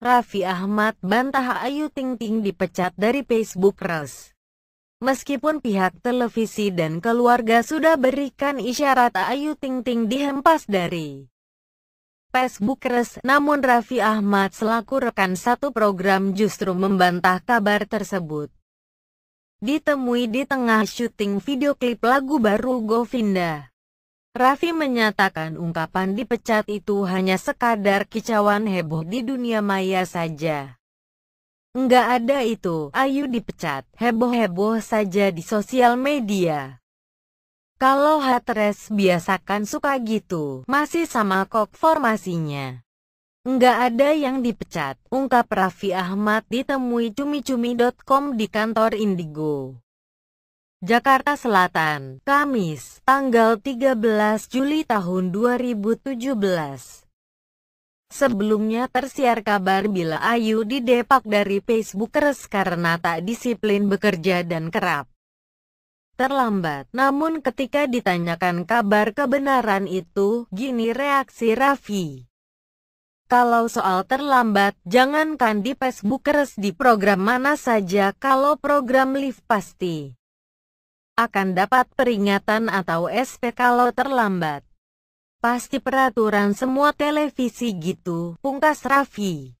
Raffi Ahmad bantah Ayu Ting Ting dipecat dari Facebook Res. Meskipun pihak televisi dan keluarga sudah berikan isyarat Ayu Ting Ting dihempas dari Facebook Res, namun Raffi Ahmad selaku rekan satu program justru membantah kabar tersebut. Ditemui di tengah syuting video klip lagu baru Govinda. Raffi menyatakan ungkapan dipecat itu hanya sekadar kicauan heboh di dunia maya saja. Enggak ada itu, Ayu dipecat, heboh-heboh saja di sosial media. Kalau hatres biasakan suka gitu, masih sama kok formasinya. Enggak ada yang dipecat, ungkap Raffi Ahmad ditemui cumi-cumi.com di kantor Indigo. Jakarta Selatan, Kamis, tanggal 13 Juli tahun 2017. Sebelumnya tersiar kabar bila Ayu didepak dari Facebookers karena tak disiplin bekerja dan kerap terlambat. Namun ketika ditanyakan kabar kebenaran itu, gini reaksi Raffi. Kalau soal terlambat, jangankan di Facebookers di program mana saja kalau program live pasti akan dapat peringatan atau SP kalau terlambat. Pasti peraturan semua televisi gitu, pungkas Raffi.